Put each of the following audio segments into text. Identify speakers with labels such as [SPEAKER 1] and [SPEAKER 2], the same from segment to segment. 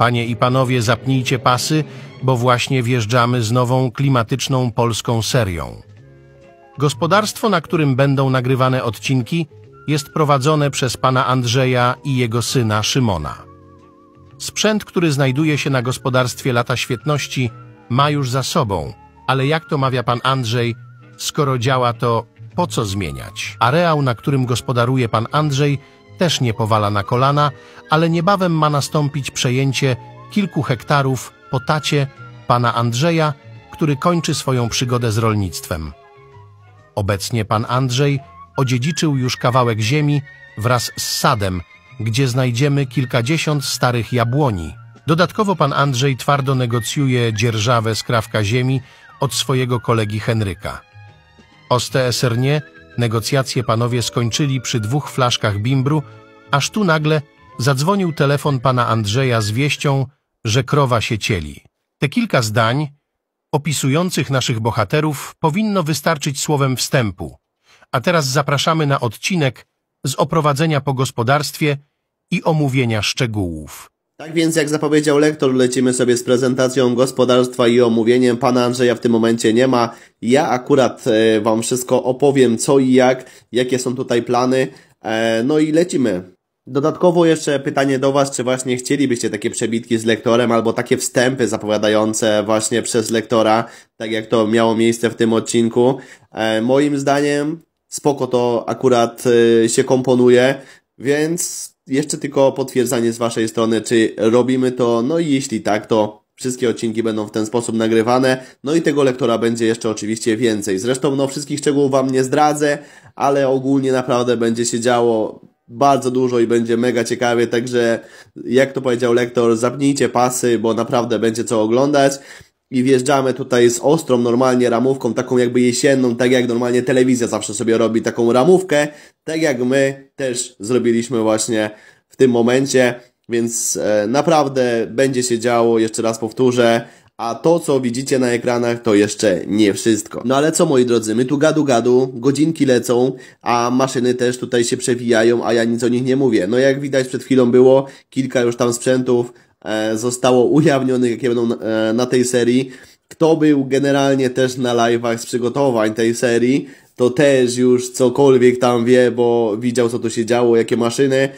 [SPEAKER 1] Panie i panowie, zapnijcie pasy, bo właśnie wjeżdżamy z nową klimatyczną polską serią. Gospodarstwo, na którym będą nagrywane odcinki, jest prowadzone przez pana Andrzeja i jego syna Szymona. Sprzęt, który znajduje się na gospodarstwie Lata Świetności, ma już za sobą, ale jak to mawia pan Andrzej, skoro działa to po co zmieniać? Areał, na którym gospodaruje pan Andrzej, też nie powala na kolana, ale niebawem ma nastąpić przejęcie kilku hektarów po tacie pana Andrzeja, który kończy swoją przygodę z rolnictwem. Obecnie pan Andrzej odziedziczył już kawałek ziemi wraz z sadem, gdzie znajdziemy kilkadziesiąt starych jabłoni. Dodatkowo pan Andrzej twardo negocjuje dzierżawę skrawka ziemi od swojego kolegi Henryka. Oste esernie Negocjacje panowie skończyli przy dwóch flaszkach bimbru, aż tu nagle zadzwonił telefon pana Andrzeja z wieścią, że krowa się cieli. Te kilka zdań, opisujących naszych bohaterów, powinno wystarczyć słowem wstępu. A teraz zapraszamy na odcinek z oprowadzenia po gospodarstwie i omówienia szczegółów.
[SPEAKER 2] Tak więc, jak zapowiedział lektor, lecimy sobie z prezentacją gospodarstwa i omówieniem. Pana Andrzeja w tym momencie nie ma. Ja akurat e, Wam wszystko opowiem, co i jak, jakie są tutaj plany. E, no i lecimy. Dodatkowo jeszcze pytanie do Was, czy właśnie chcielibyście takie przebitki z lektorem albo takie wstępy zapowiadające właśnie przez lektora, tak jak to miało miejsce w tym odcinku. E, moim zdaniem spoko to akurat e, się komponuje, więc jeszcze tylko potwierdzenie z Waszej strony, czy robimy to, no i jeśli tak, to wszystkie odcinki będą w ten sposób nagrywane, no i tego lektora będzie jeszcze oczywiście więcej. Zresztą no wszystkich szczegółów Wam nie zdradzę, ale ogólnie naprawdę będzie się działo bardzo dużo i będzie mega ciekawie, także jak to powiedział lektor, zapnijcie pasy, bo naprawdę będzie co oglądać. I wjeżdżamy tutaj z ostrą normalnie ramówką, taką jakby jesienną, tak jak normalnie telewizja zawsze sobie robi taką ramówkę, tak jak my też zrobiliśmy właśnie w tym momencie, więc e, naprawdę będzie się działo, jeszcze raz powtórzę, a to, co widzicie na ekranach, to jeszcze nie wszystko. No ale co, moi drodzy, my tu gadu gadu, godzinki lecą, a maszyny też tutaj się przewijają, a ja nic o nich nie mówię. No jak widać, przed chwilą było kilka już tam sprzętów, e, zostało ujawnionych, jakie będą na, e, na tej serii. Kto był generalnie też na live'ach z przygotowań tej serii, to też już cokolwiek tam wie, bo widział co tu się działo, jakie maszyny.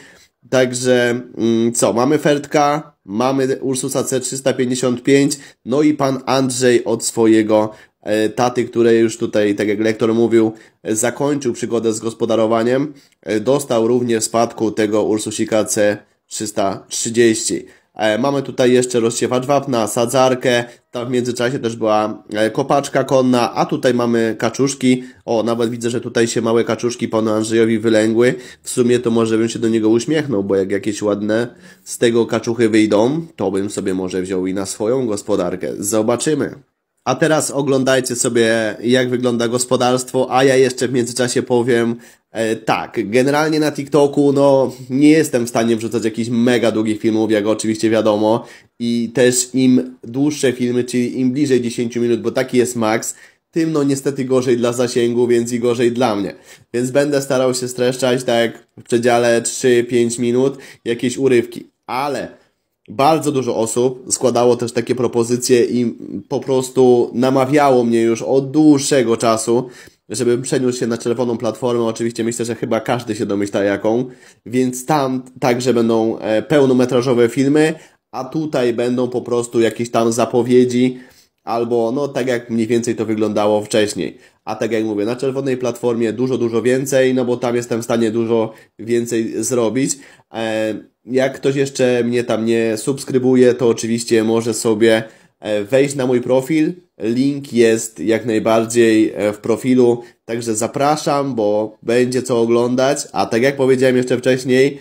[SPEAKER 2] Także mm, co, mamy Fertka, mamy Ursusa C355, no i pan Andrzej od swojego e, taty, który już tutaj, tak jak lektor mówił, zakończył przygodę z gospodarowaniem, e, dostał również w spadku tego Ursusika C330. E, mamy tutaj jeszcze rozsiewacz wapna, sadzarkę, tam w międzyczasie też była e, kopaczka konna, a tutaj mamy kaczuszki. O, nawet widzę, że tutaj się małe kaczuszki panu Andrzejowi wylęgły. W sumie to może bym się do niego uśmiechnął, bo jak jakieś ładne z tego kaczuchy wyjdą, to bym sobie może wziął i na swoją gospodarkę. Zobaczymy. A teraz oglądajcie sobie, jak wygląda gospodarstwo, a ja jeszcze w międzyczasie powiem, e, tak, generalnie na TikToku, no, nie jestem w stanie wrzucać jakichś mega długich filmów, jak oczywiście wiadomo, i też im dłuższe filmy, czyli im bliżej 10 minut, bo taki jest maks, tym no niestety gorzej dla zasięgu, więc i gorzej dla mnie. Więc będę starał się streszczać tak w przedziale 3-5 minut jakieś urywki, ale bardzo dużo osób składało też takie propozycje i po prostu namawiało mnie już od dłuższego czasu, żebym przeniósł się na czerwoną platformę. Oczywiście myślę, że chyba każdy się domyśla jaką, więc tam także będą e, pełnometrażowe filmy, a tutaj będą po prostu jakieś tam zapowiedzi albo no tak jak mniej więcej to wyglądało wcześniej. A tak jak mówię, na czerwonej platformie dużo, dużo więcej, no bo tam jestem w stanie dużo więcej zrobić. E, jak ktoś jeszcze mnie tam nie subskrybuje, to oczywiście może sobie e, wejść na mój profil. Link jest jak najbardziej e, w profilu, także zapraszam, bo będzie co oglądać. A tak jak powiedziałem jeszcze wcześniej,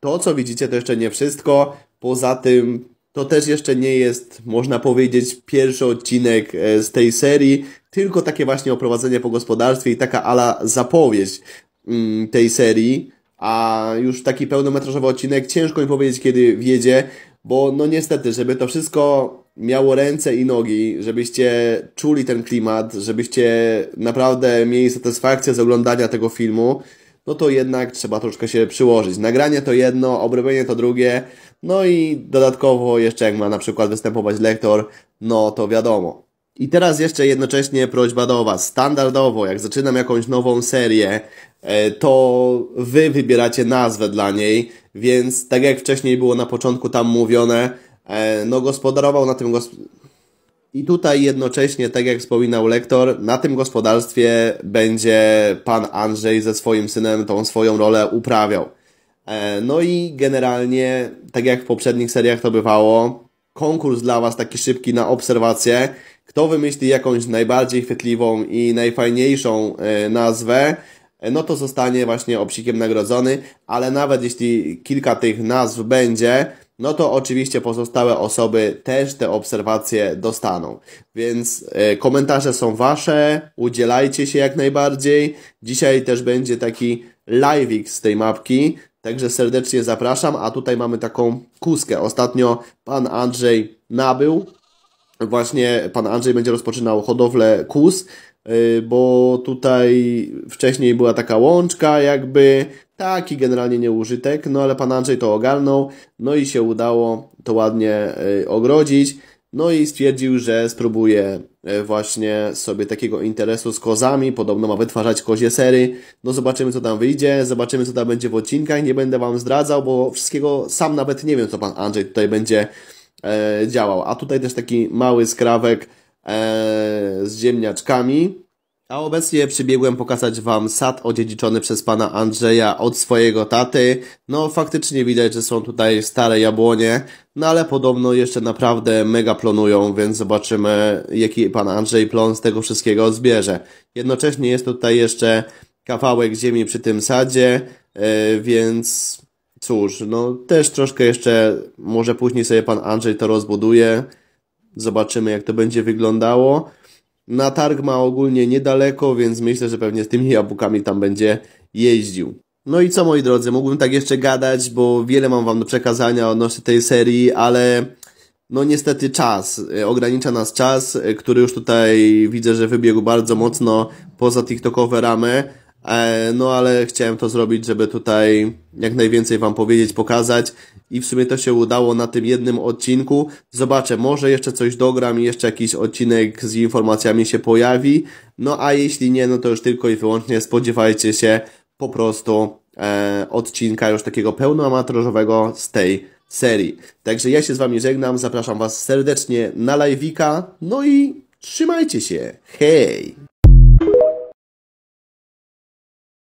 [SPEAKER 2] to co widzicie to jeszcze nie wszystko. Poza tym to też jeszcze nie jest, można powiedzieć, pierwszy odcinek e, z tej serii, tylko takie właśnie oprowadzenie po gospodarstwie i taka ala zapowiedź mm, tej serii a już taki pełnometrażowy odcinek ciężko mi powiedzieć, kiedy wjedzie, bo no niestety, żeby to wszystko miało ręce i nogi, żebyście czuli ten klimat, żebyście naprawdę mieli satysfakcję z oglądania tego filmu, no to jednak trzeba troszkę się przyłożyć. Nagranie to jedno, obrobienie to drugie, no i dodatkowo jeszcze jak ma na przykład występować lektor, no to wiadomo. I teraz jeszcze jednocześnie prośba do Was. Standardowo, jak zaczynam jakąś nową serię, e, to Wy wybieracie nazwę dla niej, więc tak jak wcześniej było na początku tam mówione, e, no gospodarował na tym gospodarstwie. I tutaj jednocześnie, tak jak wspominał lektor, na tym gospodarstwie będzie pan Andrzej ze swoim synem tą swoją rolę uprawiał. E, no i generalnie, tak jak w poprzednich seriach to bywało, konkurs dla Was taki szybki na obserwację. Kto wymyśli jakąś najbardziej chwytliwą i najfajniejszą e, nazwę, e, no to zostanie właśnie obsikiem nagrodzony, ale nawet jeśli kilka tych nazw będzie, no to oczywiście pozostałe osoby też te obserwacje dostaną. Więc e, komentarze są Wasze, udzielajcie się jak najbardziej. Dzisiaj też będzie taki live z tej mapki, Także serdecznie zapraszam, a tutaj mamy taką kuskę. Ostatnio pan Andrzej nabył, właśnie pan Andrzej będzie rozpoczynał hodowlę kus, y, bo tutaj wcześniej była taka łączka jakby, taki generalnie nieużytek, no ale pan Andrzej to ogarnął, no i się udało to ładnie y, ogrodzić. No i stwierdził, że spróbuje e, właśnie sobie takiego interesu z kozami. Podobno ma wytwarzać kozie sery. No zobaczymy, co tam wyjdzie, zobaczymy, co tam będzie w odcinkach. Nie będę Wam zdradzał, bo wszystkiego sam nawet nie wiem, co Pan Andrzej tutaj będzie e, działał. A tutaj też taki mały skrawek e, z ziemniaczkami a obecnie przybiegłem pokazać wam sad odziedziczony przez pana Andrzeja od swojego taty. No faktycznie widać, że są tutaj stare jabłonie, no ale podobno jeszcze naprawdę mega plonują, więc zobaczymy jaki pan Andrzej plon z tego wszystkiego zbierze. Jednocześnie jest tutaj jeszcze kawałek ziemi przy tym sadzie, e, więc cóż, no też troszkę jeszcze może później sobie pan Andrzej to rozbuduje. Zobaczymy jak to będzie wyglądało. Na targ ma ogólnie niedaleko, więc myślę, że pewnie z tymi jabłkami tam będzie jeździł. No i co moi drodzy, mógłbym tak jeszcze gadać, bo wiele mam wam do przekazania odnośnie tej serii, ale no niestety czas, e, ogranicza nas czas, e, który już tutaj widzę, że wybiegł bardzo mocno poza TikTokowe ramy. E, no ale chciałem to zrobić, żeby tutaj jak najwięcej Wam powiedzieć, pokazać i w sumie to się udało na tym jednym odcinku. Zobaczę, może jeszcze coś dogram i jeszcze jakiś odcinek z informacjami się pojawi. No a jeśli nie, no to już tylko i wyłącznie spodziewajcie się po prostu e, odcinka już takiego pełnoamatorowego z tej serii. Także ja się z Wami żegnam, zapraszam Was serdecznie na live'ika, no i trzymajcie się, hej!